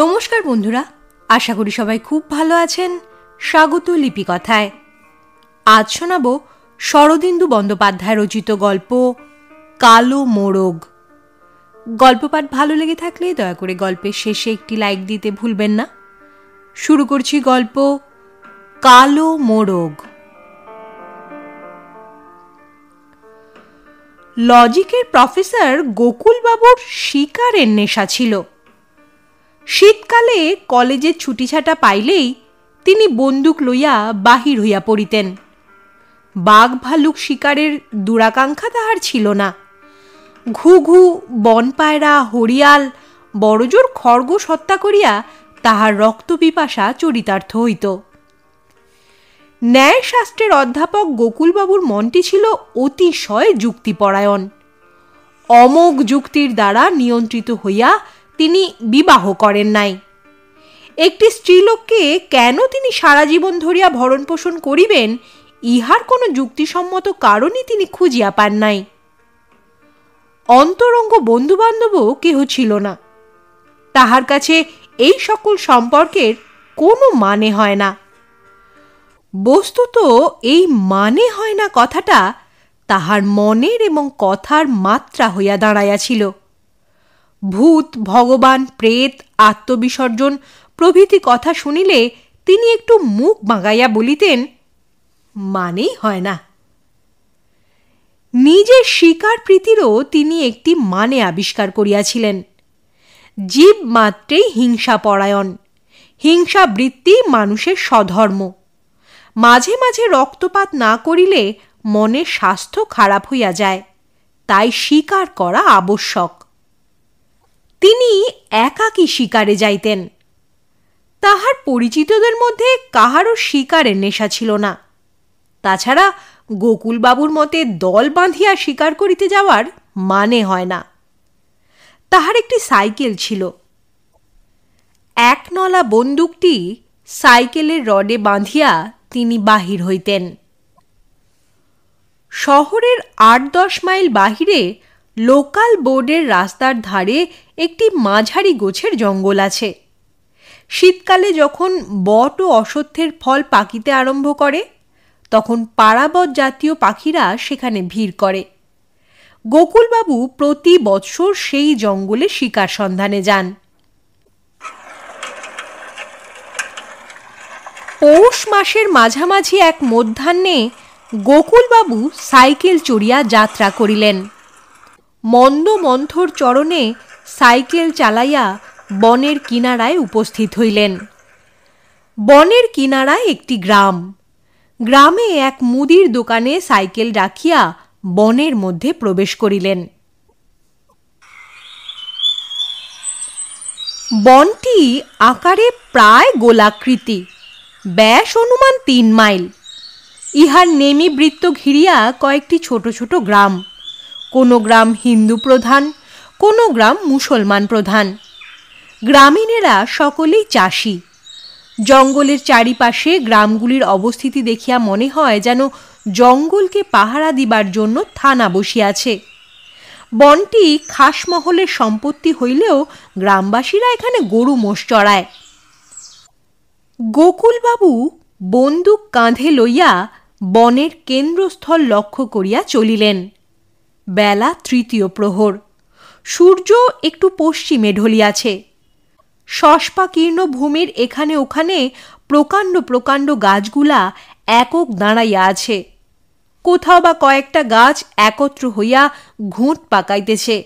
নমস্কার বন্ধুরা আশা করি সবাই খুব ভালো আছেন স্বাগত লিপিকথায় আজ শোনাব শরদিন্দু বন্দ্যোপাধ্যায় রচিত গল্প কালো মোরগ গল্প পাঠ ভালো লেগে থাকলে দয়া করে গল্পের শেষে একটি লাইক দিতে ভুলবেন না শুরু করছি গল্প কালো মোরগ লজিকের প্রফেসর গোকুলবাবুর শিকারের নেশা ছিল শীতকালে কলেজের ছুটিছাটা পাইলেই তিনি বন্দুক লইয়া বাহির হইয়া পড়িতেন বাঘ ভালুক শিকারের দুরাকাঙ্ক্ষা তাহার ছিল না ঘুঘু বনপায়রা হরিয়াল বড়জোর খড়গোশ হত্যা করিয়া তাহার রক্ত পিপাসা চরিতার্থ হইত ন্যায়শাস্ত্রের অধ্যাপক গোকুলবাবুর মনটি ছিল অতিশয় যুক্তিপরায়ণ অমোঘ যুক্তির দ্বারা নিয়ন্ত্রিত হইয়া তিনি বিবাহ করেন নাই একটি স্ত্রীলোককে কেন তিনি সারা জীবন ধরিয়া ভরণ পোষণ করিবেন ইহার কোনো যুক্তিসম্মত কারণই তিনি খুঁজিয়া পান নাই অন্তরঙ্গ বন্ধুবান্ধবও কেহ ছিল না তাহার কাছে এই সকল সম্পর্কের কোনো মানে হয় না বস্তুত এই মানে হয় না কথাটা তাহার মনের এবং কথার মাত্রা হইয়া দাঁড়াইয়াছিল ভূত ভগবান প্রেত আত্মবিসর্জন প্রভৃতি কথা শুনিলে তিনি একটু মুখ বাঁগাইয়া বলিতেন মানেই হয় না নিজের শিকার প্রীতিরও তিনি একটি মানে আবিষ্কার করিয়াছিলেন জীব মাত্রেই হিংসা বৃত্তি মানুষের স্বধর্ম মাঝে মাঝে রক্তপাত না করিলে মনে স্বাস্থ্য খারাপ হইয়া যায় তাই স্বীকার করা আবশ্যক তিনি একাকী শিকারে যাইতেন তাহার পরিচিতদের মধ্যে কাহারও শিকারের নেশা ছিল না তাছাড়া গোকুলবাবুর মতে দল বাঁধিয়া শিকার করিতে যাওয়ার মানে হয় না তাহার একটি সাইকেল ছিল একনলা বন্দুকটি সাইকেলের রডে বাঁধিয়া তিনি বাহির হইতেন শহরের আট দশ মাইল বাহিরে লোকাল বোর্ডের রাস্তার ধারে একটি মাঝারি গোছের জঙ্গল আছে শীতকালে যখন বট ও অসত্যের ফল পাকিতে আরম্ভ করে তখন পাড়াবত জাতীয় পাখিরা সেখানে ভিড় করে গোকুলবাবু প্রতি বৎসর সেই জঙ্গলে শিকার সন্ধানে যান পৌষ মাসের মাঝামাঝি এক মধ্যাহ্নে গোকুলবাবু সাইকেল চড়িয়া যাত্রা করিলেন মন্দ মন্থর চরণে সাইকেল চালাইয়া বনের কিনারায় উপস্থিত হইলেন বনের কিনারায় একটি গ্রাম গ্রামে এক মুদির দোকানে সাইকেল রাখিয়া বনের মধ্যে প্রবেশ করিলেন বনটি আকারে প্রায় গোলাকৃতি ব্যাস অনুমান তিন মাইল ইহার নেমি বৃত্ত ঘিরিয়া কয়েকটি ছোট ছোট গ্রাম কোনো গ্রাম হিন্দু প্রধান কোনো গ্রাম মুসলমান প্রধান গ্রামীণেরা সকলেই চাষি জঙ্গলের চারিপাশে গ্রামগুলির অবস্থিতি দেখিয়া মনে হয় যেন জঙ্গলকে পাহারা দিবার জন্য থানা বসিয়াছে বনটি খাসমহলের সম্পত্তি হইলেও গ্রামবাসীরা এখানে গরু মোষ চড়ায় গোকুলবাবু বন্দুক কাঁধে লইয়া বনের কেন্দ্রস্থল লক্ষ্য করিয়া চলিলেন বেলা তৃতীয় প্রহর সূর্য একটু পশ্চিমে ঢলিয়াছে শস্পাকীর্ণ ভূমির এখানে ওখানে প্রকাণ্ড প্রকাণ্ড গাছগুলা একক দাঁড়াইয়া আছে কোথাও বা কয়েকটা গাছ একত্র হইয়া ঘুঁট পাকাইতেছে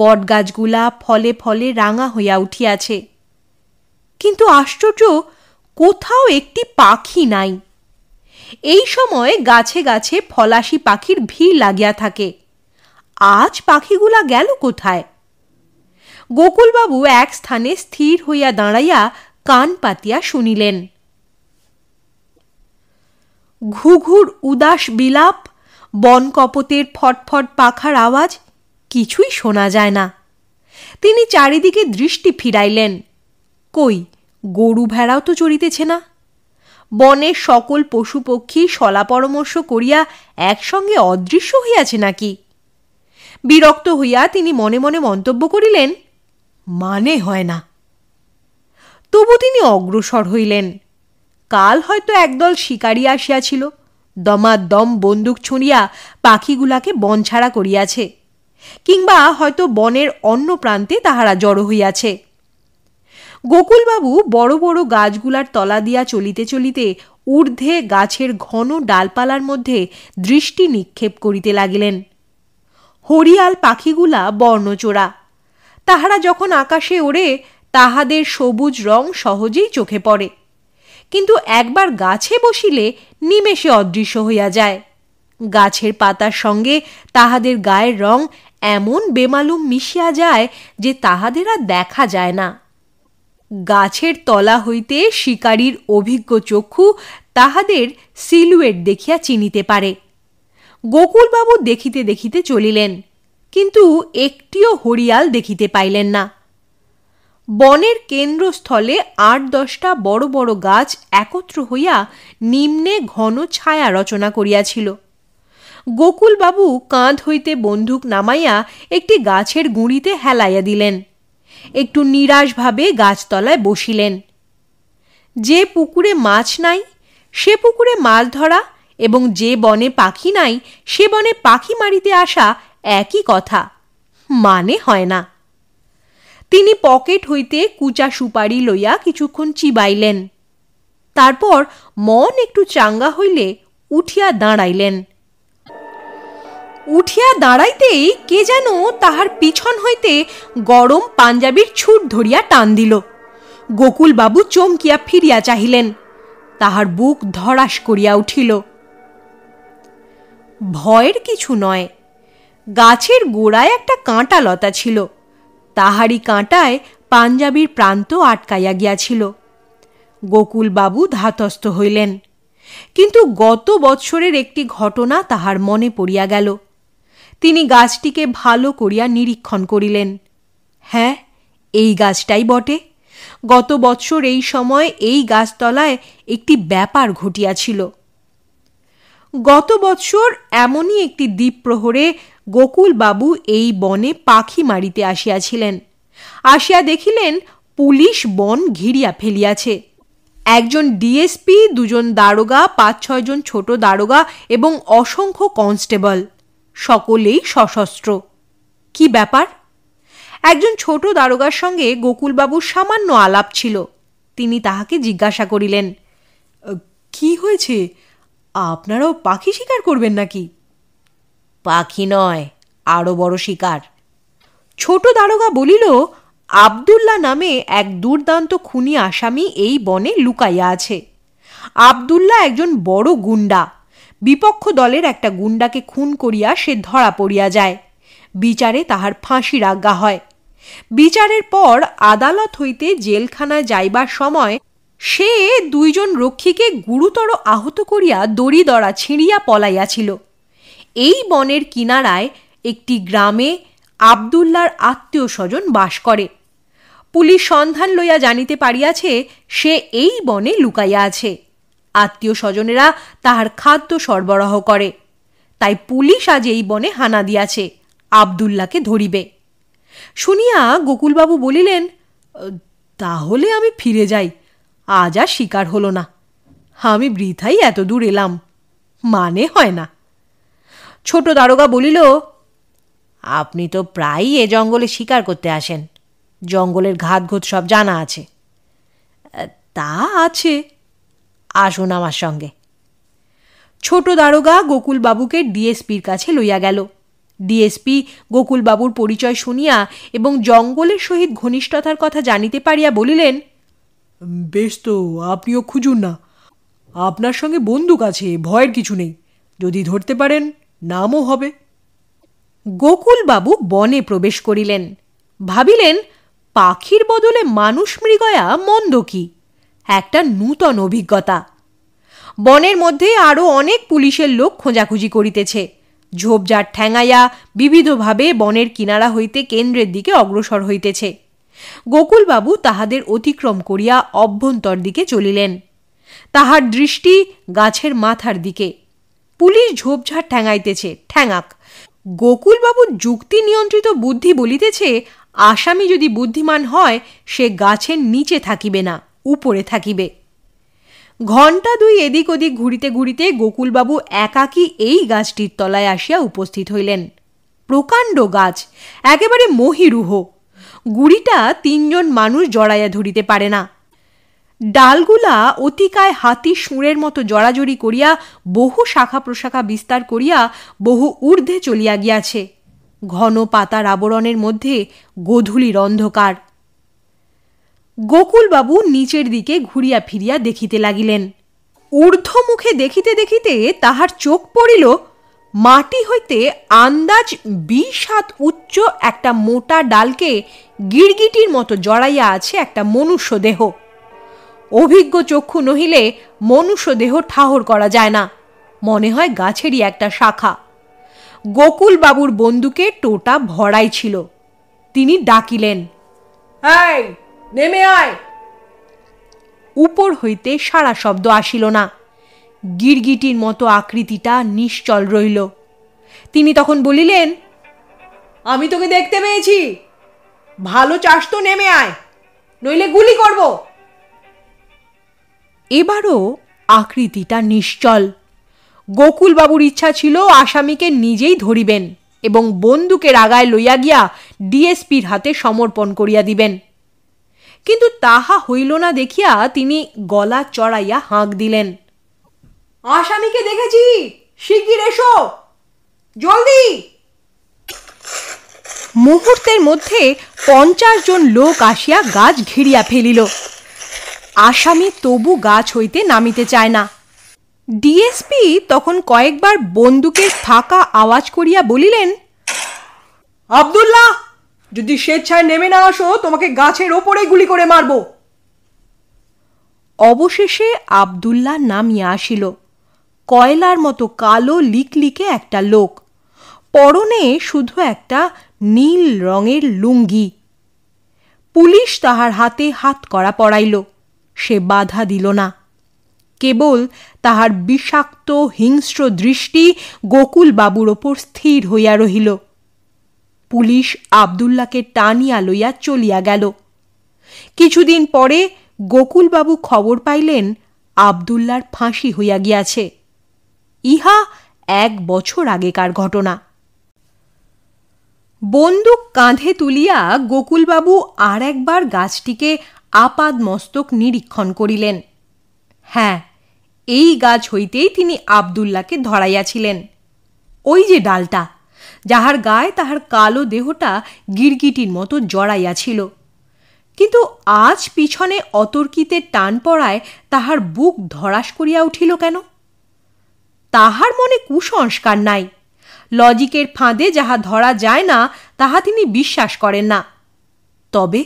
বট গাছগুলা ফলে ফলে রাঙা হইয়া উঠিয়াছে কিন্তু আশ্চর্য কোথাও একটি পাখি নাই এই সময় গাছে গাছে ফলাসি পাখির ভিড় লাগিয়া থাকে আজ পাখিগুলা গেল কোথায় গোকুলবাবু এক স্থানে স্থির হইয়া দাঁড়াইয়া কান পাতিয়া শুনিলেন ঘুঘুর উদাস বিলাপ বনকপতের ফটফট পাখার আওয়াজ কিছুই শোনা যায় না তিনি চারিদিকে দৃষ্টি ফিরাইলেন কই গরু ভেড়াও তো চড়িতেছে না বনের সকল পশু পক্ষী সলা পরামর্শ করিয়া একসঙ্গে অদৃশ্য হইয়াছে নাকি বিরক্ত হইয়া তিনি মনে মনে মন্তব্য করিলেন মানে হয় না তবু তিনি অগ্রসর হইলেন কাল হয়তো একদল শিকারী আসিয়াছিল দমাদম বন্দুক ছুঁড়িয়া পাখিগুলাকে বনছাড়া করিয়াছে কিংবা হয়তো বনের অন্য প্রান্তে তাহারা জড়ো হইয়াছে গোকুলবাবু বড় বড় গাছগুলার তলা দিয়া চলিতে চলিতে ঊর্ধ্বে গাছের ঘন ডালপালার মধ্যে দৃষ্টি নিক্ষেপ করিতে লাগিলেন হরিয়াল পাখিগুলা বর্ণচোড়া তাহারা যখন আকাশে ওড়ে তাহাদের সবুজ রং সহজেই চোখে পড়ে কিন্তু একবার গাছে বসিলে নিমেষে অদৃশ্য হইয়া যায় গাছের পাতার সঙ্গে তাহাদের গায়ের রং এমন বেমালুম মিশিয়া যায় যে তাহাদের আর দেখা যায় না গাছের তলা হইতে শিকারীর অভিজ্ঞ চক্ষু তাহাদের সিলুয়েট দেখিয়া চিনিতে পারে গোকুলবাবু দেখিতে দেখিতে চলিলেন কিন্তু একটিও হরিয়াল দেখিতে পাইলেন না বনের কেন্দ্রস্থলে আট দশটা বড় বড় গাছ একত্র হইয়া নিম্নে ঘন ছায়া রচনা করিয়াছিল গোকুলবাবু কাঁধ হইতে বন্দুক নামাইয়া একটি গাছের গুঁড়িতে হেলাইয়া দিলেন একটু নিরাশভাবে গাছতলায় বসিলেন যে পুকুরে মাছ নাই সে পুকুরে মাছ ধরা এবং যে বনে পাখি নাই সে বনে পাখি মারিতে আসা একই কথা মানে হয় না তিনি পকেট হইতে কুচা সুপারি লইয়া কিছুক্ষণ চিবাইলেন তারপর মন একটু চাঙ্গা হইলে উঠিয়া দাঁড়াইলেন উঠিয়া দাঁড়াইতেই কে যেন তাহার পিছন হইতে গরম পাঞ্জাবির ছুট ধরিয়া টান দিল গোকুলবাবু চমকিয়া ফিরিয়া চাহিলেন তাহার বুক ধরাস করিয়া উঠিল ভয়ের কিছু নয় গাছের গোড়ায় একটা কাঁটা লতা ছিল তাহারি কাঁটায় পাঞ্জাবির প্রান্ত আটকাইয়া গিয়াছিল গোকুলবাবু ধাতস্থ হইলেন কিন্তু গত বৎসরের একটি ঘটনা তাহার মনে পড়িয়া গেল তিনি গাছটিকে ভালো করিয়া নিরীক্ষণ করিলেন হ্যাঁ এই গাছটাই বটে গত বৎসর এই সময় এই গাছতলায় একটি ব্যাপার ঘটিয়াছিল গত বৎসর এমনই একটি দ্বীপ প্রহরে গোকুলবাবু এই বনে পাখি মারিতে আসিয়াছিলেন আসিয়া দেখিলেন পুলিশ বন ঘিরিয়া ফেলিয়াছে একজন ডিএসপি দুজন দারোগা পাঁচ ছয়জন ছোট দারোগা এবং অসংখ্য কনস্টেবল সকলেই সশস্ত্র কি ব্যাপার একজন ছোট দারোগার সঙ্গে গোকুলবাবুর সামান্য আলাপ ছিল তিনি তাহাকে জিজ্ঞাসা করিলেন কি হয়েছে আপনারাও পাখি শিকার করবেন নাকি পাখি নয় আরও বড় শিকার ছোট দারোগা বলিল আবদুল্লা নামে এক দুর্দান্ত খুনি আসামি এই বনে লুকাইয়া আছে আবদুল্লা একজন বড় গুন্ডা বিপক্ষ দলের একটা গুন্ডাকে খুন করিয়া সে ধরা পড়িয়া যায় বিচারে তাহার ফাঁসির আজ্ঞা হয় বিচারের পর আদালত হইতে জেলখানায় যাইবার সময় সে দুইজন রক্ষীকে গুরুতর আহত করিয়া দড়া ছিঁড়িয়া পলাইয়াছিল এই বনের কিনারায় একটি গ্রামে আবদুল্লার আত্মীয় স্বজন বাস করে পুলিশ সন্ধান লইয়া জানিতে পারিয়াছে সে এই বনে লুকাইয়া আছে আত্মীয় স্বজনেরা তাহার খাদ্য সরবরাহ করে তাই পুলিশ আজ এই বনে হানা দিয়াছে আবদুল্লাকে ধরিবে শুনিয়া গোকুলবাবু বলিলেন তাহলে আমি ফিরে যাই আজ আর শিকার হলো না আমি বৃথাই এত দূর এলাম মানে হয় না ছোট দারোগা বলিল আপনি তো প্রায়ই এ জঙ্গলে শিকার করতে আসেন জঙ্গলের ঘাত ঘাতঘুত সব জানা আছে তা আছে আসুন আমার সঙ্গে ছোট দারোগা গোকুলবাবুকে ডিএসপির কাছে লইয়া গেল ডিএসপি গোকুলবাবুর পরিচয় শুনিয়া এবং জঙ্গলের সহিত ঘনিষ্ঠতার কথা জানিতে পারিয়া বলিলেন বেশ তো আপনিও খুঁজুন না আপনার সঙ্গে বন্দুক আছে ভয়ের কিছু নেই যদি ধরতে পারেন নামও হবে গোকুলবাবু বনে প্রবেশ করিলেন ভাবিলেন পাখির বদলে মানুষ মৃগয়া মন্দ কি একটা নূতন অভিজ্ঞতা বনের মধ্যে আরও অনেক পুলিশের লোক খোঁজাখুঁজি করিতেছে ঝোপঝাড় ঠ্যাঙাইয়া বিবিধভাবে বনের কিনারা হইতে কেন্দ্রের দিকে অগ্রসর হইতেছে গোকুলবাবু তাহাদের অতিক্রম করিয়া অভ্যন্তর দিকে চলিলেন তাহার দৃষ্টি গাছের মাথার দিকে পুলিশ ঝোপঝাড় ঠেঙাইতেছে ঠ্যাঙাক গোকুলবাবুর যুক্তি নিয়ন্ত্রিত বুদ্ধি বলিতেছে আসামি যদি বুদ্ধিমান হয় সে গাছের নিচে থাকিবে না উপরে থাকিবে ঘণ্টা দুই এদিক ওদিক ঘুরিতে ঘুরিতে গোকুলবাবু একাকী এই গাছটির তলায় আসিয়া উপস্থিত হইলেন প্রকাণ্ড গাছ একেবারে মহিরুহ গুড়িটা তিনজন মানুষ জড়াইয়া ধরিতে পারে না ডালগুলা অতিকায় হাতি সুঁড়ের মতো জড়াজড়ি করিয়া বহু শাখা প্রশাখা বিস্তার করিয়া বহু ঊর্ধ্বে চলিয়া গিয়াছে ঘন পাতার আবরণের মধ্যে গোধূলির অন্ধকার গোকুলবাবু নিচের দিকে ঘুরিয়া ফিরিয়া দেখিতে লাগিলেন ঊর্ধ্বমুখে দেখিতে দেখিতে তাহার চোখ পড়িল মাটি হইতে আন্দাজ বিশ হাত উচ্চ একটা মোটা ডালকে গিরগিটির মতো জড়াইয়া আছে একটা মনুষ্য দেহ অভিজ্ঞ চক্ষু নহিলে মনুষ্য দেহ ঠাহর করা যায় না মনে হয় গাছেরই একটা শাখা গোকুলবাবুর বন্ধুকে টোটা ভরাই ছিল তিনি ডাকিলেন নেমে আয় উপর হইতে সারা শব্দ আসিল না গিরগিটির মতো আকৃতিটা নিশ্চল রইল তিনি তখন বলিলেন আমি তোকে দেখতে পেয়েছি ভালো চাষ তো নেমে আয় নইলে গুলি করব এবারও আকৃতিটা নিশ্চল গোকুলবাবুর ইচ্ছা ছিল আসামিকে নিজেই ধরিবেন এবং বন্দুকের আগায় লইয়া গিয়া ডিএসপির হাতে সমর্পণ করিয়া দিবেন কিন্তু তাহা হইল না দেখিয়া তিনি গলা চড়াইয়া হাঁক দিলেন আসামিকে দেখেছি শিগগির এসো জলদি মুহূর্তের মধ্যে পঞ্চাশ জন লোক আসিয়া গাছ ঘিরিয়া ফেলিল আসামি তবু গাছ হইতে নামিতে চায় না ডিএসপি তখন কয়েকবার বন্দুকের ফাঁকা আওয়াজ করিয়া বলিলেন আবদুল্লাহ যদি স্বেচ্ছায় নেমে না আসো তোমাকে গাছের ওপরে গুলি করে মারব অবশেষে আবদুল্লাহ নামিয়া আসিল কয়লার মতো কালো লিকলিকে একটা লোক পরনে শুধু একটা নীল রঙের লুঙ্গি পুলিশ তাহার হাতে হাত করা পড়াইল সে বাধা দিল না কেবল তাহার বিষাক্ত হিংস্র দৃষ্টি গোকুলবাবুর ওপর স্থির হইয়া রহিল পুলিশ আবদুল্লাকে টানিয়া লইয়া চলিয়া গেল কিছুদিন পরে গোকুলবাবু খবর পাইলেন আবদুল্লার ফাঁসি হইয়া গিয়াছে ইহা এক বছর আগেকার ঘটনা বন্দুক কাঁধে তুলিয়া গোকুলবাবু আর একবার গাছটিকে আপাদ মস্তক নিরীক্ষণ করিলেন হ্যাঁ এই গাছ হইতেই তিনি আবদুল্লাকে ধরাইয়াছিলেন ওই যে ডালটা যাহার গায়ে তাহার কালো দেহটা গিরগিটির মতো জড়াইয়াছিল কিন্তু আজ পিছনে অতর্কিতে টান পড়ায় তাহার বুক ধরাস করিয়া উঠিল কেন তাহার মনে কুসংস্কার নাই লজিকের ফাঁদে যাহা ধরা যায় না তাহা তিনি বিশ্বাস করেন না তবে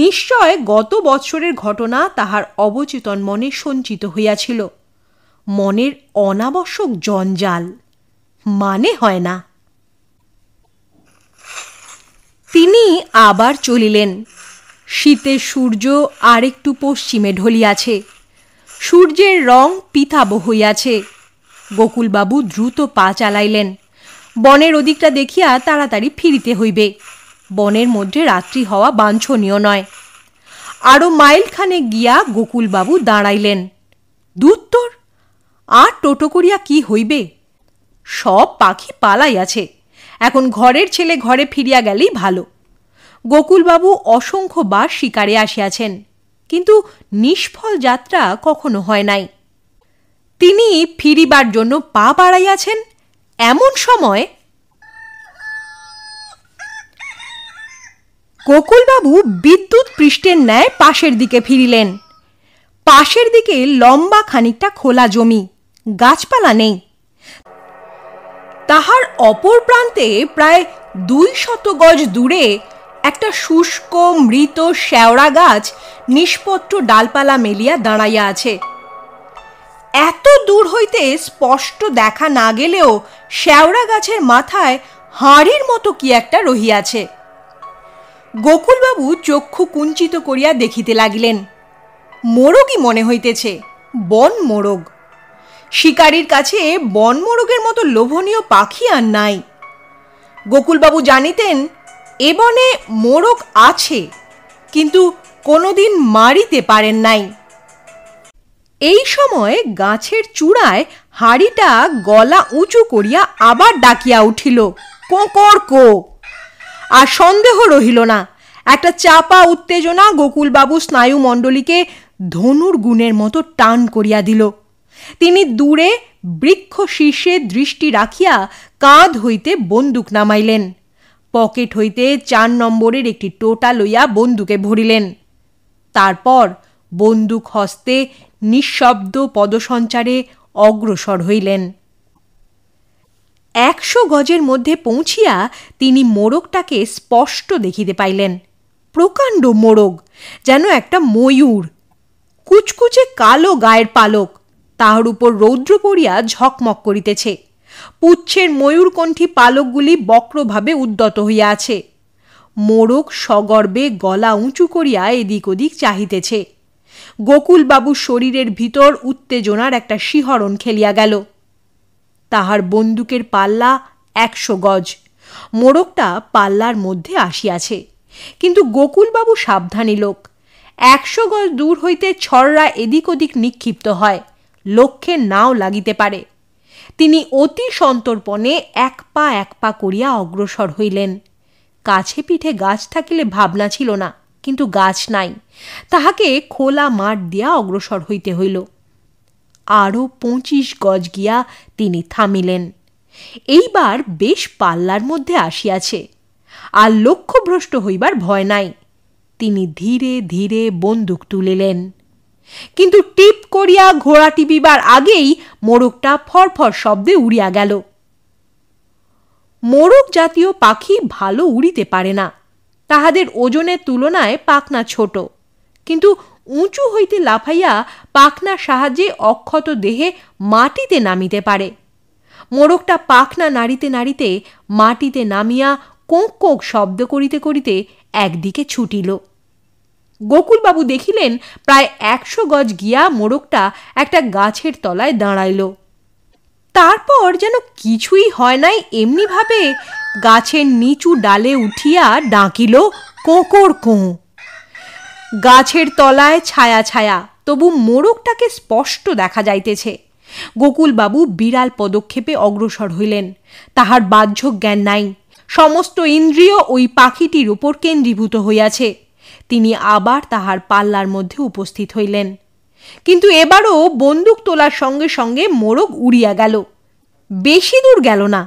নিশ্চয় গত বৎসরের ঘটনা তাহার অবচেতন মনে সঞ্চিত হইয়াছিল মনের অনাবশ্যক জঞ্জাল মানে হয় না তিনি আবার চলিলেন শীতের সূর্য আরেকটু পশ্চিমে ঢলিয়াছে সূর্যের রং পিতাব হইয়াছে গোকুলবাবু দ্রুত পা চালাইলেন বনের ওদিকটা দেখিয়া তাড়াতাড়ি ফিরিতে হইবে বনের মধ্যে রাত্রি হওয়া বাঞ্ছনীয় নয় আরও মাইলখানে গিয়া গোকুলবাবু দাঁড়াইলেন তোর আর টোটো করিয়া কি হইবে সব পাখি পালাইয়াছে এখন ঘরের ছেলে ঘরে ফিরিয়া গেলেই ভালো গোকুলবাবু অসংখ্যবার শিকারে আসিয়াছেন কিন্তু নিষ্ফল যাত্রা কখনো হয় নাই তিনি ফিরিবার জন্য পা বাড়াইয়াছেন এমন সময় গকুলবাবু বিদ্যুৎ পৃষ্ঠের ন্যায় পাশের দিকে ফিরিলেন পাশের দিকে লম্বা খানিকটা খোলা জমি গাছপালা নেই তাহার অপর প্রান্তে প্রায় দুই শত গজ দূরে একটা শুষ্ক মৃত শ্যাওড়া গাছ নিষ্পত্র ডালপালা মেলিয়া দাঁড়াইয়া আছে এত দূর হইতে স্পষ্ট দেখা না গেলেও শ্যাওড়া গাছের মাথায় হাঁড়ির মতো কি একটা রহিয়াছে গোকুলবাবু চক্ষু কুঞ্চিত করিয়া দেখিতে লাগিলেন মোরগই মনে হইতেছে বন মোরগ শিকারীর কাছে বন মোরগের মতো লোভনীয় পাখি আর নাই গোকুলবাবু জানিতেন এ বনে মোরগ আছে কিন্তু কোনোদিন মারিতে পারেন নাই এই সময় গাছের চূড়ায় হাড়িটা গলা উঁচু করিয়া আবার ডাকিয়া উঠিল কোকর কো আর সন্দেহ রহিল না একটা চাপা উত্তেজনা গোকুলবাবু স্নায়ুমণ্ডলীকে ধনুর গুণের মতো টান করিয়া দিল তিনি দূরে বৃক্ষ শীর্ষে দৃষ্টি রাখিয়া কাঁধ হইতে বন্দুক নামাইলেন পকেট হইতে চার নম্বরের একটি টোটা লইয়া বন্দুকে ভরিলেন তারপর বন্দুক হস্তে নিঃশব্দ পদসঞ্চারে অগ্রসর হইলেন একশো গজের মধ্যে পৌঁছিয়া তিনি মোরগটাকে স্পষ্ট দেখিতে পাইলেন প্রকাণ্ড মোরগ যেন একটা ময়ূর কুচকুচে কালো গায়ের পালক তাহার উপর রৌদ্র পড়িয়া ঝকমক করিতেছে পুচ্ছের ময়ূরকণ্ঠী পালকগুলি বক্রভাবে উদ্যত হইয়া আছে মোরগ সগর্বে গলা উঁচু করিয়া এদিক ওদিক চাহিতেছে গোকুলবাবুর শরীরের ভিতর উত্তেজনার একটা শিহরণ খেলিয়া গেল তাহার বন্দুকের পাল্লা একশো গজ মোড়কটা পাল্লার মধ্যে আসিয়াছে কিন্তু গোকুলবাবু সাবধানী লোক একশো গজ দূর হইতে ছড়রা এদিক ওদিক নিক্ষিপ্ত হয় লক্ষ্যে নাও লাগিতে পারে তিনি অতি সন্তর্পণে এক পা এক পা করিয়া অগ্রসর হইলেন কাছে পিঠে গাছ থাকিলে ভাবনা ছিল না কিন্তু গাছ নাই তাহাকে খোলা মাঠ দিয়া অগ্রসর হইতে হইল আরও পঁচিশ গজ গিয়া তিনি থামিলেন এইবার বেশ পাল্লার মধ্যে আসিয়াছে আর লক্ষ্যভ্রষ্ট হইবার ভয় নাই তিনি ধীরে ধীরে বন্দুক তুলিলেন কিন্তু টিপ করিয়া ঘোড়া টিপিবার আগেই মোরগটা ফরফর শব্দে উড়িয়া গেল মোরগ জাতীয় পাখি ভালো উড়িতে পারে না তাহাদের ওজনের তুলনায় পাখনা ছোট কিন্তু উঁচু হইতে লাফাইয়া পাখনার সাহায্যে অক্ষত দেহে মাটিতে নামিতে পারে মোরগটা পাখনা নাড়িতে নাড়িতে মাটিতে নামিয়া কোঁক কোঁক শব্দ করিতে করিতে একদিকে ছুটিল গোকুলবাবু দেখিলেন প্রায় একশো গজ গিয়া মোরগটা একটা গাছের তলায় দাঁড়াইল তারপর যেন কিছুই হয় নাই এমনিভাবে গাছের নিচু ডালে উঠিয়া ডাকিল কোঁকর কোঁ গাছের তলায় ছায়া ছায়া তবু মোরগটাকে স্পষ্ট দেখা যাইতেছে গোকুলবাবু বিড়াল পদক্ষেপে অগ্রসর হইলেন তাহার বাহ্য জ্ঞান নাই সমস্ত ইন্দ্রিয় ওই পাখিটির উপর কেন্দ্রীভূত হইয়াছে তিনি আবার তাহার পাল্লার মধ্যে উপস্থিত হইলেন কিন্তু এবারও বন্দুক তোলার সঙ্গে সঙ্গে মোরগ উড়িয়া গেল বেশি দূর গেল না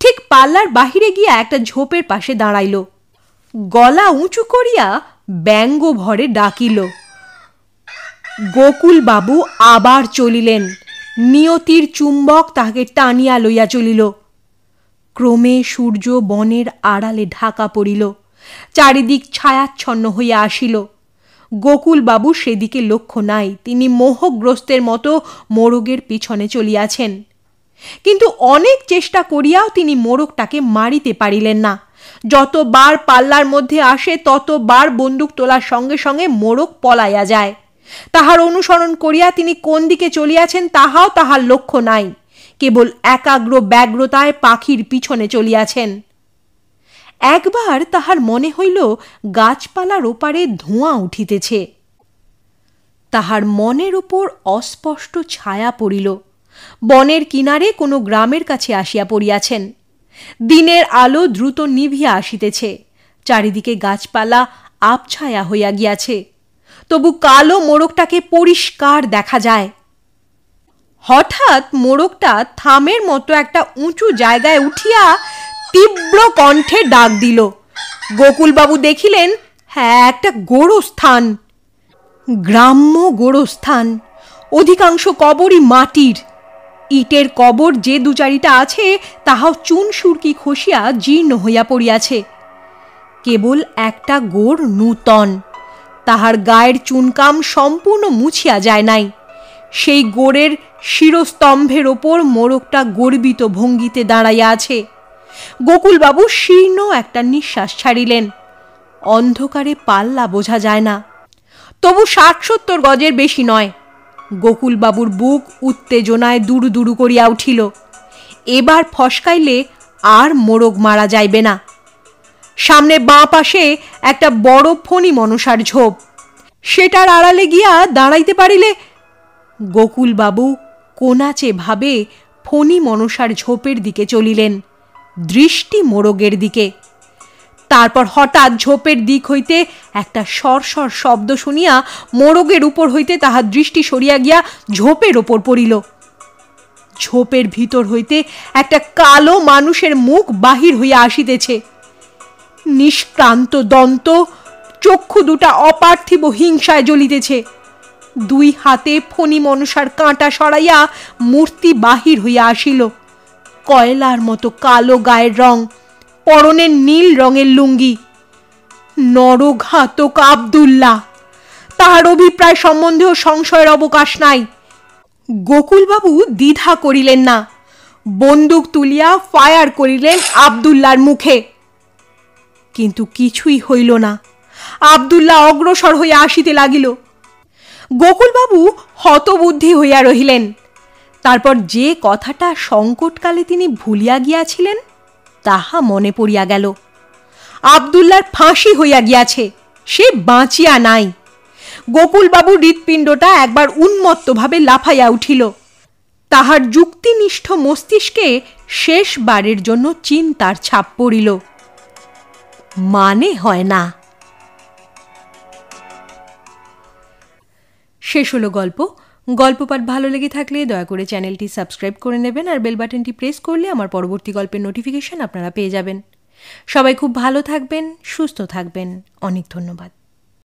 ঠিক পাল্লার বাহিরে গিয়া একটা ঝোপের পাশে দাঁড়াইল গলা উঁচু করিয়া ব্যঙ্গ ভরে ডাকিল গোকুলবাবু আবার চলিলেন নিয়তির চুম্বক তাহাকে টানিয়া লইয়া চলিল ক্রমে সূর্য বনের আড়ালে ঢাকা পড়িল চারিদিক ছায়াচ্ছন্ন হইয়া আসিল গোকুলবাবু সেদিকে লক্ষ্য নাই তিনি মোহগ্রস্তের মতো মোরগের পিছনে চলিয়াছেন কিন্তু অনেক চেষ্টা করিয়াও তিনি মোরগটাকে মারিতে পারিলেন না যতবার পাল্লার মধ্যে আসে ততবার বন্দুক তোলার সঙ্গে সঙ্গে মোরগ পলাইয়া যায় তাহার অনুসরণ করিয়া তিনি কোন দিকে চলিয়াছেন তাহাও তাহার লক্ষ্য নাই কেবল একাগ্র ব্যগ্রতায় পাখির পিছনে চলিয়াছেন একবার তাহার মনে হইল গাছপালার ওপারে ধোঁয়া উঠিতেছে তাহার মনের ওপর অস্পষ্ট ছায়া পড়িল বনের কিনারে কোনো গ্রামের কাছে আসিয়া পড়িয়াছেন দিনের আলো দ্রুত নিভিয়া আসিতেছে চারিদিকে গাছপালা আবছায়া হইয়া গিয়াছে তবু কালো মোড়কটাকে পরিষ্কার দেখা যায় হঠাৎ মোড়কটা থামের মতো একটা উঁচু জায়গায় উঠিয়া তীব্র কণ্ঠে ডাক দিল গোকুলবাবু দেখিলেন হ্যাঁ একটা গোরস্থান গ্রাম্য গোরস্থান অধিকাংশ কবরই মাটির ইটের কবর যে দু চারিটা আছে তাহাও চুন সুরকি খসিয়া জীর্ণ হইয়া পড়িয়াছে কেবল একটা গোড় নূতন তাহার গায়ের চুনকাম সম্পূর্ণ মুছিয়া যায় নাই সেই গোড়ের শিরস্তম্ভের ওপর মোড়কটা গর্বিত ভঙ্গিতে দাঁড়াইয়া আছে গোকুলবাবু শীর্ণ একটা নিঃশ্বাস ছাড়িলেন অন্ধকারে পাল্লা বোঝা যায় না তবু ষাট সত্তর গজের বেশি নয় গোকুলবাবুর বুক উত্তেজনায় দুরু দুরু করিয়া উঠিল এবার ফসকাইলে আর মোরগ মারা যাইবে না সামনে বাঁ পাশে একটা বড় ফণি মনসার ঝোপ সেটার আড়ালে গিয়া দাঁড়াইতে পারিলে গোকুলবাবু কোনাচে ভাবে ফণি মনসার ঝোপের দিকে চলিলেন দৃষ্টি মোরগের দিকে তারপর হঠাৎ ঝোপের দিক হইতে একটা সরসর শব্দ শুনিয়া মোরগের উপর হইতে তাহার দৃষ্টি সরিয়া গিয়া ঝোপের ওপর পড়িল ঝোপের ভিতর হইতে একটা কালো মানুষের মুখ বাহির হইয়া আসিতেছে নিষ্ক্রান্ত দন্ত চক্ষু দুটা অপার্থিব হিংসায় জ্বলিতেছে দুই হাতে ফণি মনসার কাঁটা সরাইয়া মূর্তি বাহির হইয়া আসিল কয়লার মতো কালো গায়ের রং পরনের নীল রঙের লুঙ্গি নরঘাতক আবদুল্লা তাহার অভিপ্রায় সম্বন্ধেও সংশয়ের অবকাশ নাই গোকুলবাবু দ্বিধা করিলেন না বন্দুক তুলিয়া ফায়ার করিলেন আবদুল্লার মুখে কিন্তু কিছুই হইল না আবদুল্লা অগ্রসর হইয়া আসিতে লাগিল গোকুলবাবু হতবুদ্ধি হইয়া রহিলেন তারপর যে কথাটা সংকটকালে তিনি ভুলিয়া গিয়াছিলেন তাহা মনে পড়িয়া গেল আবদুল্লার ফাঁসি হইয়া গিয়াছে সে বাঁচিয়া নাই গোকুলবাবু হৃৎপিণ্ডটা একবার উন্মত্তভাবে লাফাইয়া উঠিল তাহার যুক্তিনিষ্ঠ মস্তিষ্কে শেষবারের জন্য চিন্তার ছাপ পড়িল মানে হয় না শেষ হলো গল্প গল্পপাঠ ভালো লেগে থাকলে দয়া করে চ্যানেলটি সাবস্ক্রাইব করে নেবেন আর বেল বাটনটি প্রেস করলে আমার পরবর্তী গল্পের নোটিফিকেশন আপনারা পেয়ে যাবেন সবাই খুব ভালো থাকবেন সুস্থ থাকবেন অনেক ধন্যবাদ